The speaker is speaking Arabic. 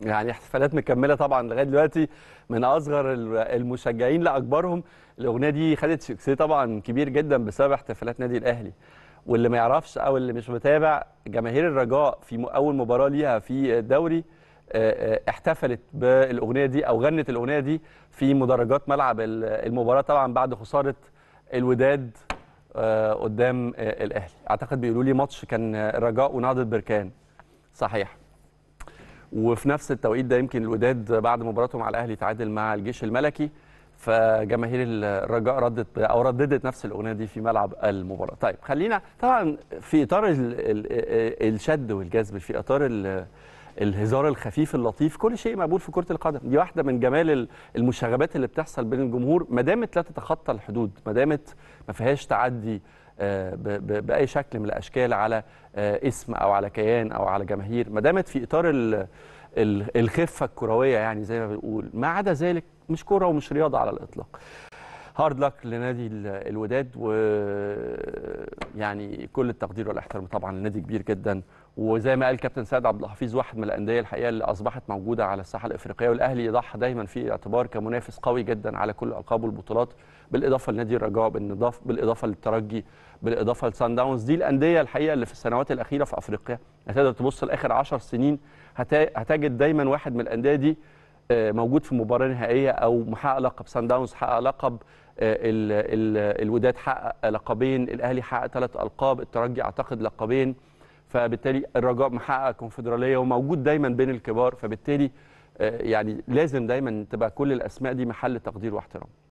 يعني احتفالات مكمله طبعا لغايه دلوقتي من اصغر المشجعين لاكبرهم الاغنيه دي خدت سكسي طبعا كبير جدا بسبب احتفالات نادي الاهلي واللي ما يعرفش او اللي مش متابع جماهير الرجاء في اول مباراه ليها في الدوري آه، آه، احتفلت بالاغنيه دي او غنت الاغنيه دي في مدرجات ملعب المباراه طبعا بعد خساره الوداد آه، قدام الاهلي اعتقد بيقولوا لي ماتش كان الرجاء ونهضه بركان صحيح وفي نفس التوقيت ده يمكن الوداد بعد مباراتهم على الاهلي تعادل مع الجيش الملكي فجماهير الرجاء ردت او رددت نفس الاغنيه دي في ملعب المباراه طيب خلينا طبعا في اطار الشد والجذب في اطار الهزار الخفيف اللطيف كل شيء مقبول في كره القدم دي واحده من جمال المشاغبات اللي بتحصل بين الجمهور ما دامت لا تتخطى الحدود ما دامت ما فيهاش تعدي آه، باي شكل من الاشكال على آه، اسم او على كيان او على جماهير ما دامت في اطار الخفه الكرويه يعني زي ما بنقول ما عدا ذلك مش كوره ومش رياضه على الاطلاق هارد لك لنادي الوداد و يعني كل التقدير والاحترام طبعا النادي كبير جدا وزي ما قال كابتن سعد عبد الحفيظ واحد من الانديه الحقيقه اللي اصبحت موجوده على الساحه الافريقيه والاهلي يضحى دايما في اعتبار كمنافس قوي جدا على كل القاب والبطولات بالاضافه لنادي الرجاء بالاضافه بالاضافه للترجي بالاضافه لسان داونز دي الانديه الحقيقه اللي في السنوات الاخيره في افريقيا هتقدر تبص لاخر 10 سنين هتجد دايما واحد من الانديه دي موجود في مباراه نهائيه او محقق لقب سان داونز حقق لقب آه، الوداد حقق لقبين الاهلي حقق ثلاث القاب الترجي اعتقد لقبين فبالتالي الرجاء محقق كونفدراليه وموجود دايما بين الكبار فبالتالي آه، يعني لازم دايما تبقى كل الاسماء دي محل تقدير واحترام